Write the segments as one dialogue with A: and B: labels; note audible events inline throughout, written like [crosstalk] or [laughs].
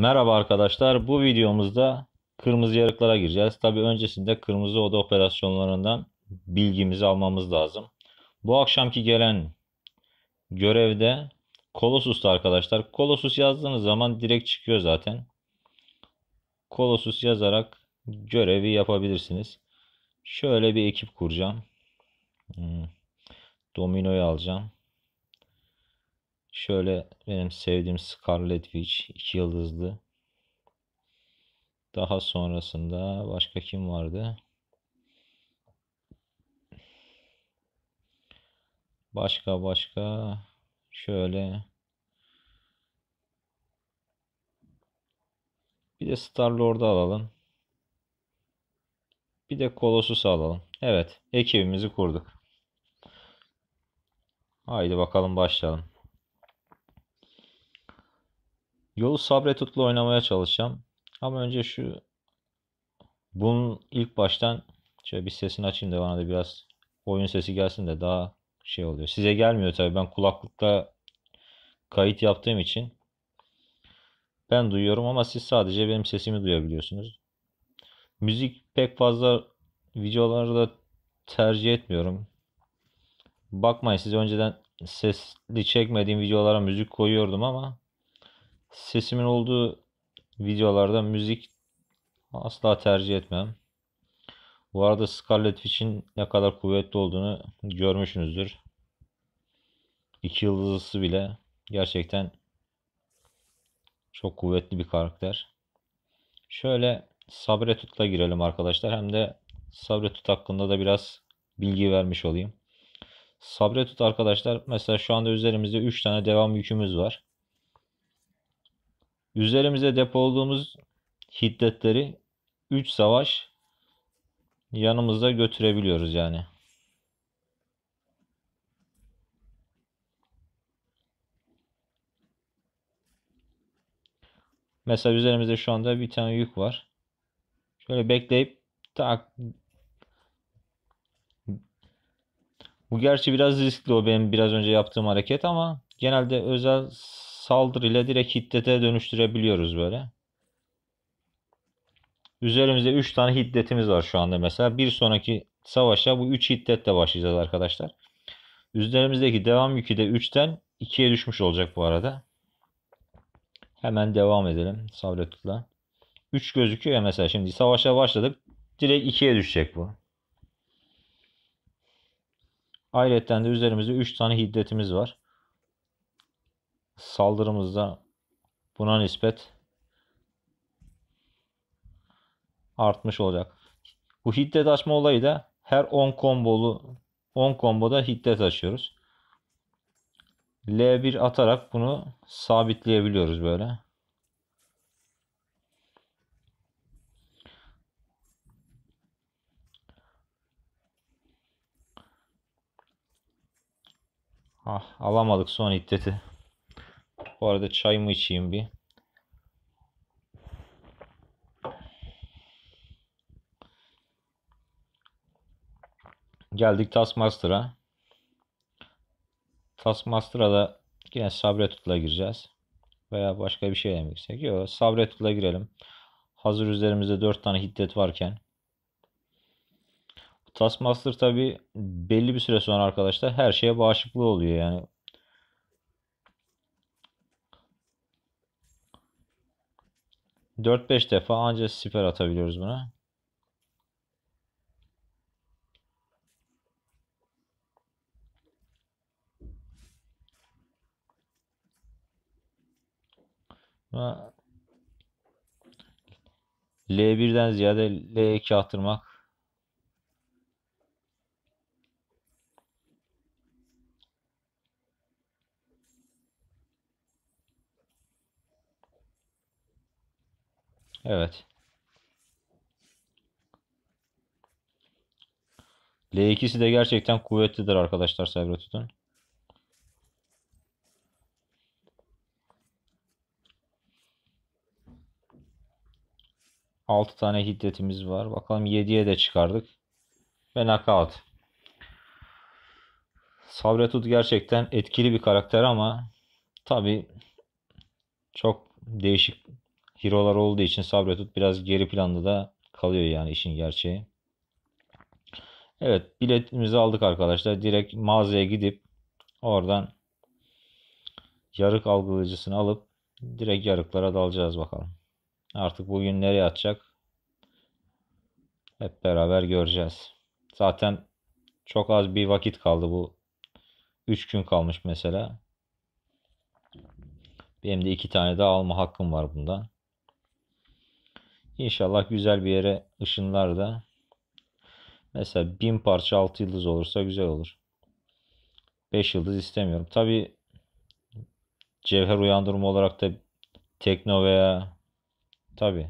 A: Merhaba arkadaşlar. Bu videomuzda kırmızı yarıklara gireceğiz. Tabi öncesinde kırmızı oda operasyonlarından bilgimizi almamız lazım. Bu akşamki gelen görevde kolosus'ta arkadaşlar. Kolosus yazdığınız zaman direkt çıkıyor zaten. Kolosus yazarak görevi yapabilirsiniz. Şöyle bir ekip kuracağım. Hmm. Domino'yu alacağım. Şöyle benim sevdiğim Scarlet Witch 2 yıldızlı. Daha sonrasında başka kim vardı? Başka başka şöyle Bir de Star Lord'u alalım. Bir de Colossus'u alalım. Evet, ekibimizi kurduk. Haydi bakalım başlayalım. Yolu sabre tutlu oynamaya çalışacağım. Ama önce şu bunun ilk baştan şöyle bir sesini açayım da bana da biraz oyun sesi gelsin de daha şey oluyor. Size gelmiyor tabii ben kulaklıkta kayıt yaptığım için ben duyuyorum ama siz sadece benim sesimi duyabiliyorsunuz. Müzik pek fazla videoları da tercih etmiyorum. Bakmayın siz önceden sesli çekmediğim videolara müzik koyuyordum ama sesimin olduğu videolarda müzik asla tercih etmem. Bu arada Scarlet Witch'in ne kadar kuvvetli olduğunu görmüşsünüzdür. İki yıldızlısı bile gerçekten çok kuvvetli bir karakter. Şöyle Sabre Tutla girelim arkadaşlar. Hem de Sabre Tut hakkında da biraz bilgi vermiş olayım. Sabre Tut arkadaşlar mesela şu anda üzerimizde 3 tane devam yükümüz var. Üzerimize depoladığımız hiddetleri 3 savaş yanımızda götürebiliyoruz yani. Mesela üzerimizde şu anda bir tane yük var. Şöyle bekleyip tak bu gerçi biraz riskli o benim biraz önce yaptığım hareket ama genelde özel saldırıyla direkt hiddete dönüştürebiliyoruz böyle. Üzerimizde 3 tane hiddetimiz var şu anda mesela. Bir sonraki savaşa bu 3 hiddetle başlayacağız arkadaşlar. Üzerimizdeki devam yükü de 3'ten 2'ye düşmüş olacak bu arada. Hemen devam edelim sabretutla. 3 gözüküyor ya mesela şimdi savaşa başladık. Direkt 2'ye düşecek bu. Ayrıca de üzerimizde 3 tane hiddetimiz var saldırımızda buna nispet artmış olacak. Bu hiddet açma olayı da her 10 kombolu 10 komboda hiddet açıyoruz. L1 atarak bunu sabitleyebiliyoruz böyle. Ah, alamadık son hiddeti. Bu arada çayımı içeyim bir. Geldik Taskmaster'a. Taskmaster'a da yine Sabretut'la gireceğiz. Veya başka bir şey demek istek. Yok Sabretut'la girelim. Hazır üzerimizde 4 tane hiddet varken. Taskmaster tabi belli bir süre sonra arkadaşlar her şeye bağışıklı oluyor yani. 4-5 defa anca siper atabiliyoruz buna. L1'den ziyade L2 attırmak Evet. L2'si de gerçekten kuvvetlidir arkadaşlar Sabretut'un. Altı tane hiddetimiz var. Bakalım 7'ye de çıkardık. Ve knockout. Sabretut gerçekten etkili bir karakter ama tabi çok değişik Hirolar olduğu için Sabretut biraz geri planda da kalıyor yani işin gerçeği. Evet biletimizi aldık arkadaşlar. Direkt mağazaya gidip oradan yarık algılayıcısını alıp direkt yarıklara dalacağız bakalım. Artık bugün nereye atacak? Hep beraber göreceğiz. Zaten çok az bir vakit kaldı bu. 3 gün kalmış mesela. Benim de 2 tane daha alma hakkım var bundan. İnşallah güzel bir yere ışınlar da. Mesela 1000 parça 6 yıldız olursa güzel olur. 5 yıldız istemiyorum. Tabi cevher uyandırma olarak da tekno veya tabi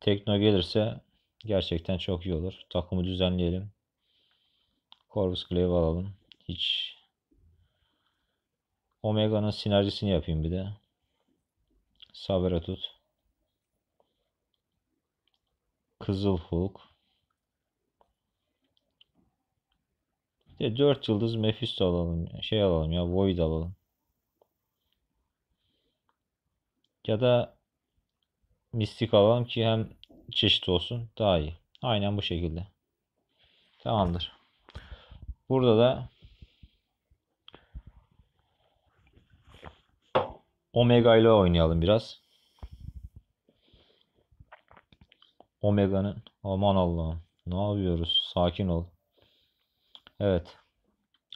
A: tekno gelirse gerçekten çok iyi olur. Takımı düzenleyelim. Corvus Glaive alalım. Hiç Omega'nın sinerjisini yapayım bir de. Sabere tut. Kızıl Kızılhuk. ya 4 yıldız Mephisto alalım. Şey alalım ya Void alalım. Ya da Mistik alalım ki hem çeşit olsun daha iyi. Aynen bu şekilde. Tamamdır. Burada da Omega ile oynayalım biraz. Omega'nın aman Allah'ım ne yapıyoruz sakin ol. Evet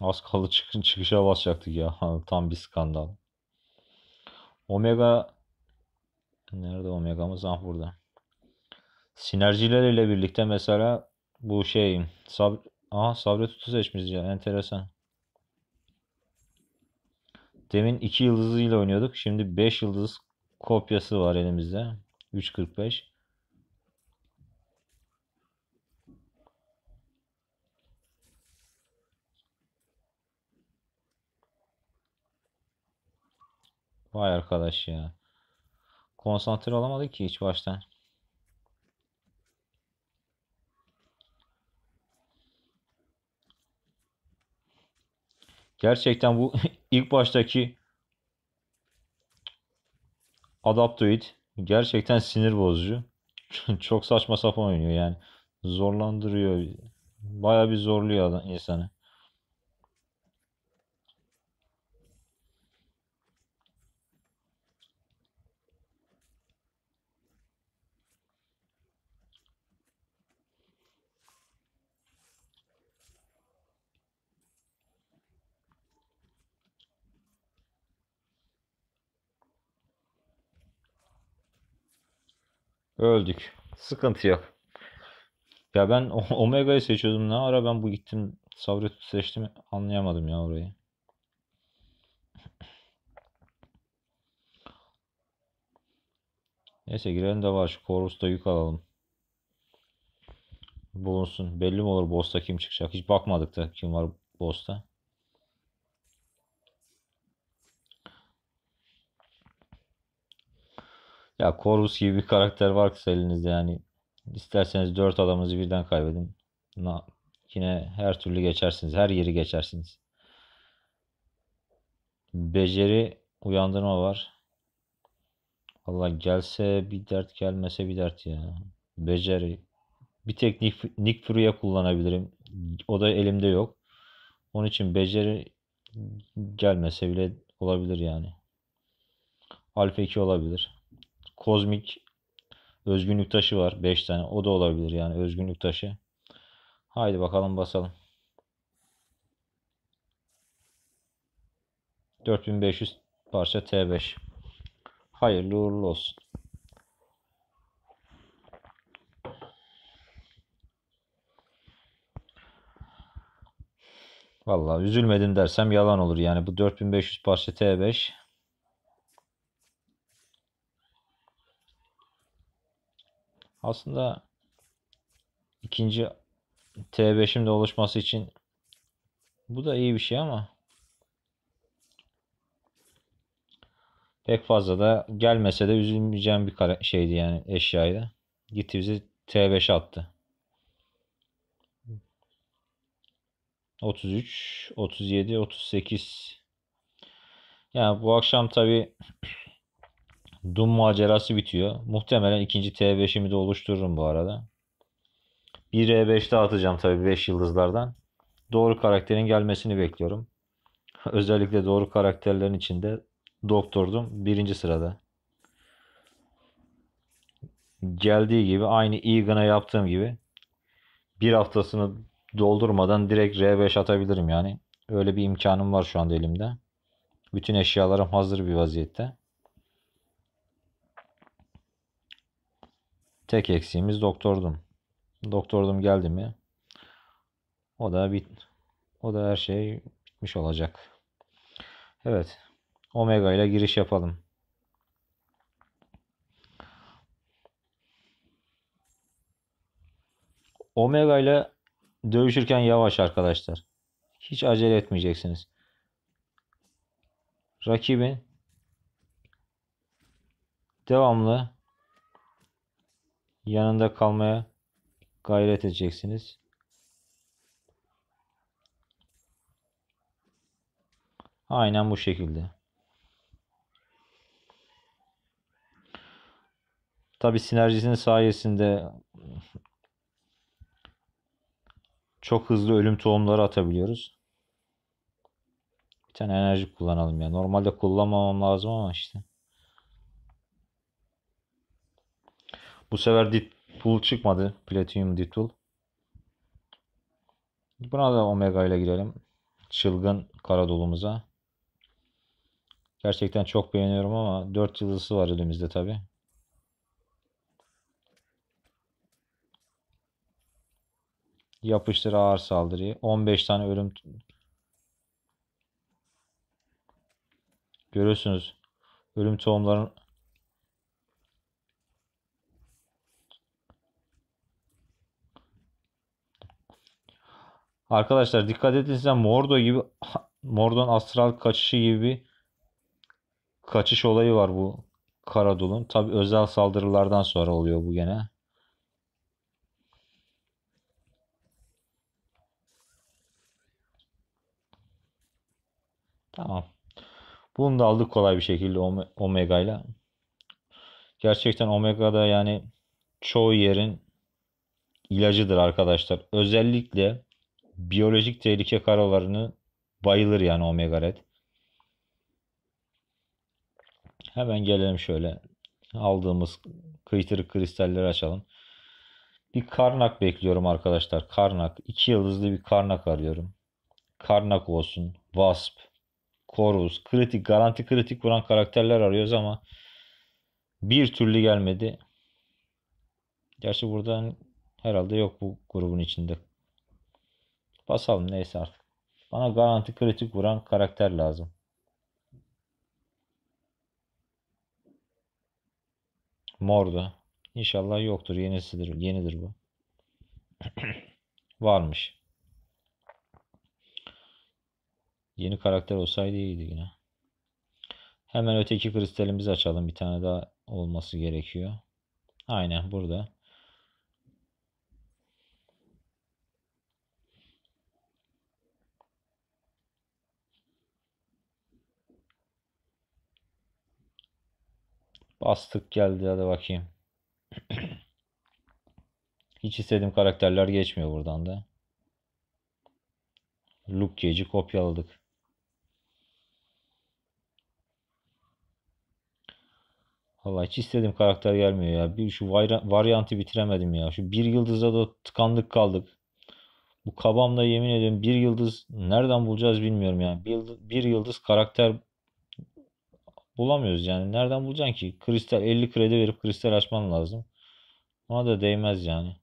A: az kalı çıkın çıkışa basacaktık ya tam bir skandal. Omega nerede Omega'mız ah burada. Sinerjiler ile birlikte mesela bu şey sab Aha Sabri Tutu seçmişiz ya enteresan. Demin 2 yıldızıyla oynuyorduk. Şimdi 5 yıldız kopyası var elimizde. 3.45. Vay arkadaş ya. Konsantre olamadı ki hiç baştan. Gerçekten bu [laughs] ilk baştaki Adaptoid gerçekten sinir bozucu. [laughs] Çok saçma sapan oynuyor yani. Zorlandırıyor. Bayağı bir zorluyor adam, insanı. Öldük. Sıkıntı yok. Ya ben [laughs] Omega'yı seçiyordum. Ne ara ben bu gittim Sabret'i seçtim anlayamadım ya orayı. Neyse girelim de var. Şu Korus'ta yük alalım. Bulunsun. Belli mi olur boss'ta kim çıkacak? Hiç bakmadık da kim var boss'ta. Ya Corvus gibi bir karakter varsa elinizde yani isterseniz 4 adamınızı birden kaybedin. Na, yine her türlü geçersiniz. Her yeri geçersiniz. Beceri uyandırma var. Allah gelse bir dert gelmese bir dert ya. Beceri. Bir tek Nick, Nick Fury'e kullanabilirim. O da elimde yok. Onun için beceri gelmese bile olabilir yani. Alfa 2 olabilir kozmik özgünlük taşı var. 5 tane. O da olabilir yani özgünlük taşı. Haydi bakalım basalım. 4500 parça T5. Hayırlı uğurlu olsun. Vallahi üzülmedin dersem yalan olur. Yani bu 4500 parça T5 Aslında ikinci T5'im de oluşması için bu da iyi bir şey ama pek fazla da gelmese de üzülmeyeceğim bir şeydi yani eşyaydı. Gitti bizi T5 attı. 33, 37, 38. Yani bu akşam tabi Doom macerası bitiyor. Muhtemelen ikinci T5'imi de oluştururum bu arada. Bir E5'te atacağım tabii 5 yıldızlardan. Doğru karakterin gelmesini bekliyorum. [laughs] Özellikle doğru karakterlerin içinde Doktordum birinci sırada. Geldiği gibi aynı Egan'a yaptığım gibi bir haftasını doldurmadan direkt R5 atabilirim yani. Öyle bir imkanım var şu anda elimde. Bütün eşyalarım hazır bir vaziyette. Tek eksiğimiz doktordum. Doktordum geldi mi? O da bit. O da her şey bitmiş olacak. Evet. Omega ile giriş yapalım. Omega ile dövüşürken yavaş arkadaşlar. Hiç acele etmeyeceksiniz. Rakibin devamlı yanında kalmaya gayret edeceksiniz. Aynen bu şekilde. Tabi sinerjisinin sayesinde çok hızlı ölüm tohumları atabiliyoruz. Bir tane enerji kullanalım ya. Normalde kullanmamam lazım ama işte. Bu sefer Deadpool çıkmadı. Platinum Deadpool. Buna da Omega ile girelim. Çılgın kara dolumuz'a. Gerçekten çok beğeniyorum ama 4 yıldızı var elimizde tabi. Yapıştır ağır saldırıyı. 15 tane ölüm görüyorsunuz ölüm tohumların Arkadaşlar dikkat edin edinizden Mordo gibi Mordon astral kaçışı gibi kaçış olayı var bu Karadul'un. Tabi özel saldırılardan sonra oluyor bu gene. Tamam. Bunu da aldık kolay bir şekilde Omega ile. Gerçekten Omega da yani çoğu yerin ilacıdır arkadaşlar. Özellikle biyolojik tehlike karolarını bayılır yani Omega Red. Hemen gelelim şöyle. Aldığımız kıytırık kristalleri açalım. Bir karnak bekliyorum arkadaşlar. Karnak. iki yıldızlı bir karnak arıyorum. Karnak olsun. Wasp. Korus. Kritik. Garanti kritik vuran karakterler arıyoruz ama bir türlü gelmedi. Gerçi buradan herhalde yok bu grubun içinde Basalım neyse artık. Bana garanti kritik vuran karakter lazım. Mordu. İnşallah yoktur. Yenisidir. Yenidir bu. [clears throat] Varmış. Yeni karakter olsaydı iyiydi yine. Hemen öteki kristalimizi açalım. Bir tane daha olması gerekiyor. Aynen burada. Bastık geldi hadi bakayım. [clears throat] Hiç istediğim karakterler geçmiyor buradan da. Luke Cage'i kopyaladık. Vallahi hiç istediğim karakter gelmiyor ya. Bir şu varyantı bitiremedim ya. Şu bir yıldızda da tıkandık kaldık. Bu kabamla yemin ederim bir yıldız nereden bulacağız bilmiyorum yani. Bir, bir yıldız karakter bulamıyoruz yani. Nereden bulacaksın ki? Kristal 50 kredi verip kristal açman lazım. Ona da değmez yani.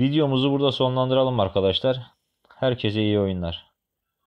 A: Videomuzu burada sonlandıralım arkadaşlar. Herkese iyi oyunlar.